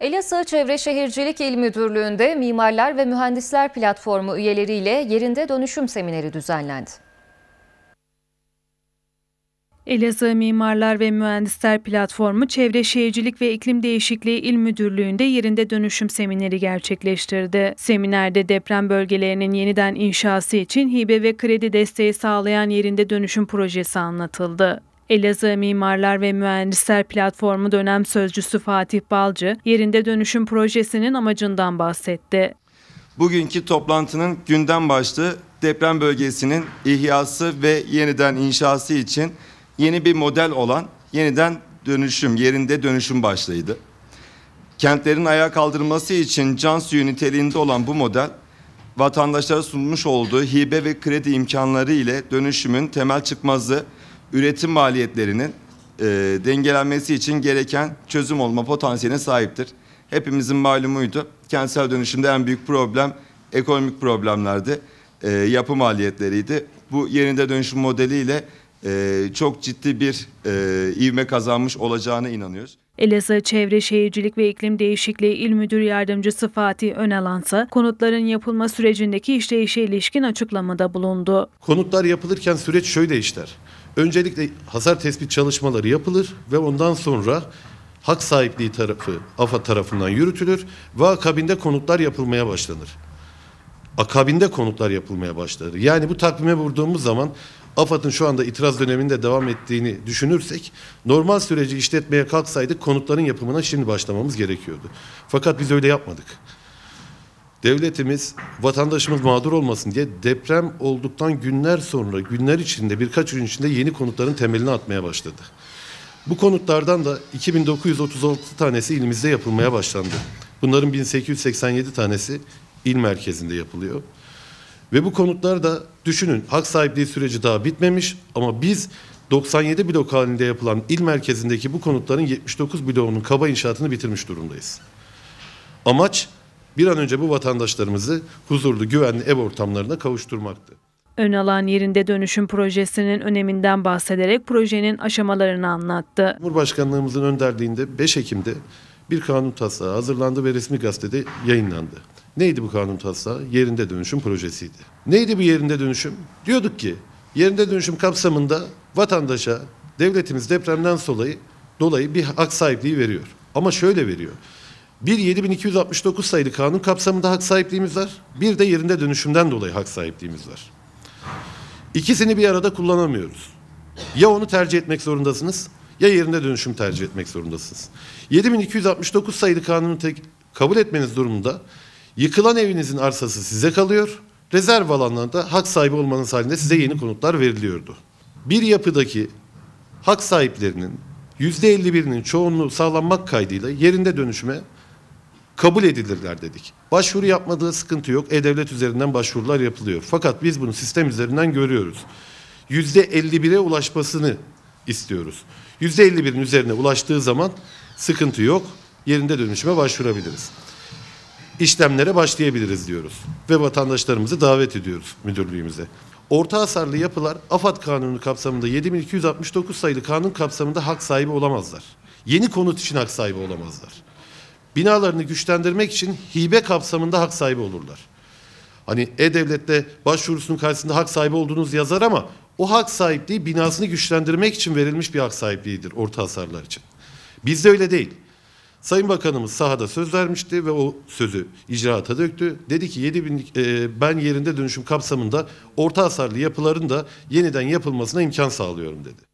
Elazığ Çevre Şehircilik İl Müdürlüğü'nde Mimarlar ve Mühendisler Platformu üyeleriyle yerinde dönüşüm semineri düzenlendi. Elazığ Mimarlar ve Mühendisler Platformu Çevre Şehircilik ve İklim Değişikliği İl Müdürlüğü'nde yerinde dönüşüm semineri gerçekleştirdi. Seminerde deprem bölgelerinin yeniden inşası için hibe ve kredi desteği sağlayan yerinde dönüşüm projesi anlatıldı. Elazığ Mimarlar ve Mühendisler Platformu dönem sözcüsü Fatih Balcı yerinde dönüşüm projesinin amacından bahsetti. Bugünkü toplantının gündem başlığı deprem bölgesinin ihyası ve yeniden inşası için yeni bir model olan yeniden dönüşüm, yerinde dönüşüm başlığıydı. Kentlerin ayağa kaldırılması için can suyu niteliğinde olan bu model, vatandaşlara sunmuş olduğu hibe ve kredi imkanları ile dönüşümün temel çıkmazı üretim maliyetlerinin e, dengelenmesi için gereken çözüm olma potansiyeline sahiptir. Hepimizin malumuydu. Kentsel dönüşümde en büyük problem ekonomik problemlerdi. E, yapı maliyetleriydi. Bu yeniden dönüşüm modeliyle e, çok ciddi bir e, ivme kazanmış olacağına inanıyoruz. Elazığ Çevre Şehircilik ve İklim Değişikliği İl Müdür Yardımcısı Fatih Önalansa konutların yapılma sürecindeki işleyişe ilişkin açıklamada bulundu. Konutlar yapılırken süreç şöyle işler. Öncelikle hasar tespit çalışmaları yapılır ve ondan sonra hak sahipliği tarafı AFA tarafından yürütülür ve akabinde konutlar yapılmaya başlanır. Akabinde konutlar yapılmaya başlanır. Yani bu takvime vurduğumuz zaman AFAD'ın şu anda itiraz döneminde devam ettiğini düşünürsek normal süreci işletmeye kalksaydık konutların yapımına şimdi başlamamız gerekiyordu. Fakat biz öyle yapmadık devletimiz vatandaşımız mağdur olmasın diye deprem olduktan günler sonra günler içinde birkaç gün içinde yeni konutların temelini atmaya başladı. Bu konutlardan da 2936 tanesi ilimizde yapılmaya başlandı. Bunların 1887 tanesi il merkezinde yapılıyor. Ve bu konutlar da düşünün hak sahipliği süreci daha bitmemiş ama biz 97 blok halinde yapılan il merkezindeki bu konutların 79 bloğunun kaba inşaatını bitirmiş durumdayız. Amaç bir an önce bu vatandaşlarımızı huzurlu, güvenli ev ortamlarına kavuşturmaktı. Ön alan yerinde dönüşüm projesinin öneminden bahsederek projenin aşamalarını anlattı. Cumhurbaşkanlığımızın önderliğinde 5 Ekim'de bir kanun taslağı hazırlandı ve resmi gazetede yayınlandı. Neydi bu kanun taslağı? Yerinde dönüşüm projesiydi. Neydi bu yerinde dönüşüm? Diyorduk ki yerinde dönüşüm kapsamında vatandaşa devletimiz depremden dolayı, dolayı bir hak sahipliği veriyor. Ama şöyle veriyor. Bir 7269 sayılı kanun kapsamında hak sahipliğimiz var. Bir de yerinde dönüşümden dolayı hak sahipliğimiz var. İkisini bir arada kullanamıyoruz. Ya onu tercih etmek zorundasınız ya yerinde dönüşüm tercih etmek zorundasınız. 7269 sayılı kanunu tek, kabul etmeniz durumunda yıkılan evinizin arsası size kalıyor. Rezerv alanlarda hak sahibi olmanız halinde size yeni konutlar veriliyordu. Bir yapıdaki hak sahiplerinin %51'inin çoğunluğu sağlanmak kaydıyla yerinde dönüşüme kabul edilirler dedik. Başvuru yapmadığı sıkıntı yok. E-Devlet üzerinden başvurular yapılıyor. Fakat biz bunu sistem üzerinden görüyoruz. Yüzde 51'e ulaşmasını istiyoruz. Yüzde 51'in üzerine ulaştığı zaman sıkıntı yok. Yerinde dönüşüme başvurabiliriz. İşlemlere başlayabiliriz diyoruz. Ve vatandaşlarımızı davet ediyoruz müdürlüğümüze. Orta hasarlı yapılar AFAD kanunu kapsamında 7269 sayılı kanun kapsamında hak sahibi olamazlar. Yeni konut için hak sahibi olamazlar binalarını güçlendirmek için hibe kapsamında hak sahibi olurlar. Hani e-devlette başvurusunun karşısında hak sahibi olduğunuz yazar ama o hak sahipliği binasını güçlendirmek için verilmiş bir hak sahipliğidir orta hasarlar için. Bizde öyle değil. Sayın Bakanımız sahada söz vermişti ve o sözü icraata döktü. Dedi ki 7 bin, e, ben yerinde dönüşüm kapsamında orta hasarlı yapıların da yeniden yapılmasına imkan sağlıyorum dedi.